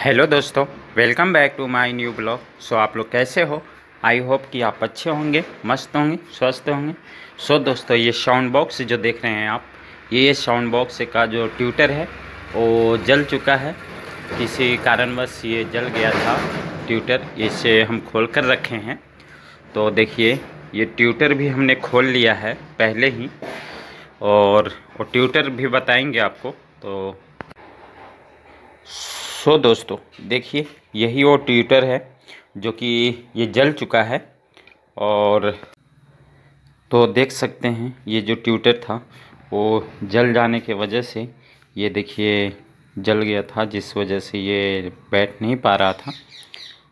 hello दोस्तों welcome back to my new blog so आप लोग कैसे हो आई होप कि आप अच्छे होंगे मस्त होंगे स्वस्थ होंगे सो so, दोस्तों ये साउंड बॉक्स जो देख रहे हैं आप ये ये साउंड बॉक्स का जो ट्यूटर है वो जल चुका है किसी कारणवश ये जल गया था ट्यूटर इसे हम खोल कर रखे हैं तो देखिए ये ट्यूटर भी हमने खोल लिया है पहले ही और वो ट्यूटर भी बताएंगे आपको तो सो so, दोस्तों देखिए यही वो ट्विटर है जो कि ये जल चुका है और तो देख सकते हैं ये जो ट्विटर था वो जल जाने के वजह से ये देखिए जल गया था जिस वजह से ये बैठ नहीं पा रहा था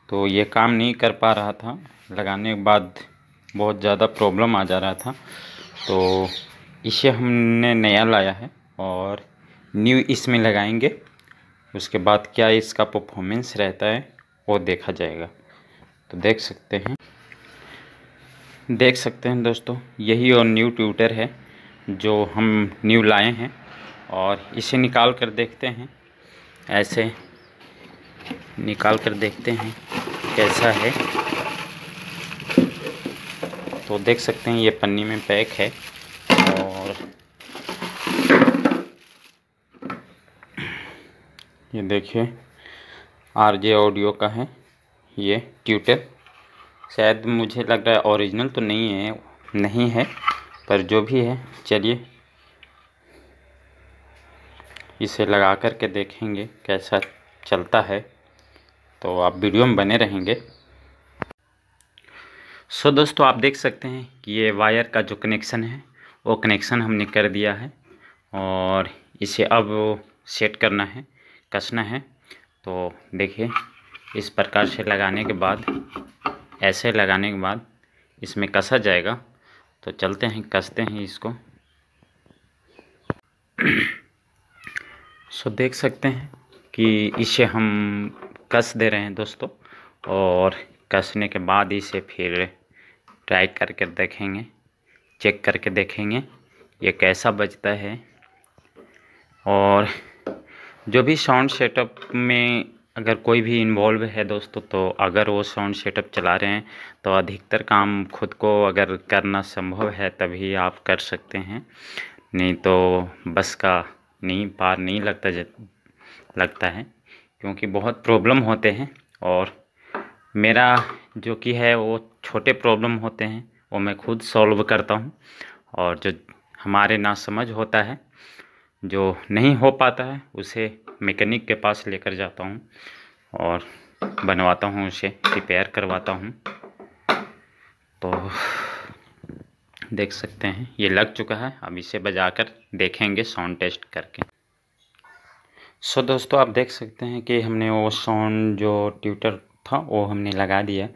तो ये काम नहीं कर पा रहा था लगाने के बाद बहुत ज़्यादा प्रॉब्लम आ जा रहा था तो इसे हमने नया लाया है और न्यू इसमें लगाएंगे उसके बाद क्या इसका परफॉर्मेंस रहता है वो देखा जाएगा तो देख सकते हैं देख सकते हैं दोस्तों यही और न्यू ट्यूटर है जो हम न्यू लाए हैं और इसे निकाल कर देखते हैं ऐसे निकाल कर देखते हैं कैसा है तो देख सकते हैं ये पन्नी में पैक है और ये देखिए आरजे ऑडियो का है ये ट्यूटर शायद मुझे लग रहा है ओरिजिनल तो नहीं है नहीं है पर जो भी है चलिए इसे लगा कर के देखेंगे कैसा चलता है तो आप वीडियो में बने रहेंगे सो दोस्तों आप देख सकते हैं कि ये वायर का जो कनेक्शन है वो कनेक्शन हमने कर दिया है और इसे अब सेट करना है कसना है तो देखिए इस प्रकार से लगाने के बाद ऐसे लगाने के बाद इसमें कसा जाएगा तो चलते हैं कसते हैं इसको सो देख सकते हैं कि इसे हम कस दे रहे हैं दोस्तों और कसने के बाद इसे फिर ट्राई करके देखेंगे चेक करके देखेंगे ये कैसा बजता है और जो भी साउंड सेटअप में अगर कोई भी इन्वॉल्व है दोस्तों तो अगर वो साउंड सेटअप चला रहे हैं तो अधिकतर काम खुद को अगर करना संभव है तभी आप कर सकते हैं नहीं तो बस का नहीं पार नहीं लगता लगता है क्योंकि बहुत प्रॉब्लम होते हैं और मेरा जो कि है वो छोटे प्रॉब्लम होते हैं वो मैं खुद सॉल्व करता हूँ और जो हमारे ना समझ होता है जो नहीं हो पाता है उसे मैकेनिक के पास लेकर जाता हूँ और बनवाता हूँ उसे रिपेयर करवाता हूँ तो देख सकते हैं ये लग चुका है अब इसे बजाकर देखेंगे साउंड टेस्ट करके सो दोस्तों आप देख सकते हैं कि हमने वो साउंड जो ट्यूटर था वो हमने लगा दिया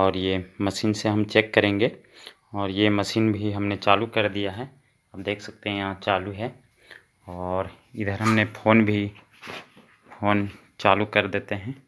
और ये मशीन से हम चेक करेंगे और ये मशीन भी हमने चालू कर दिया है आप देख सकते हैं यहाँ चालू है और इधर हमने फ़ोन भी फ़ोन चालू कर देते हैं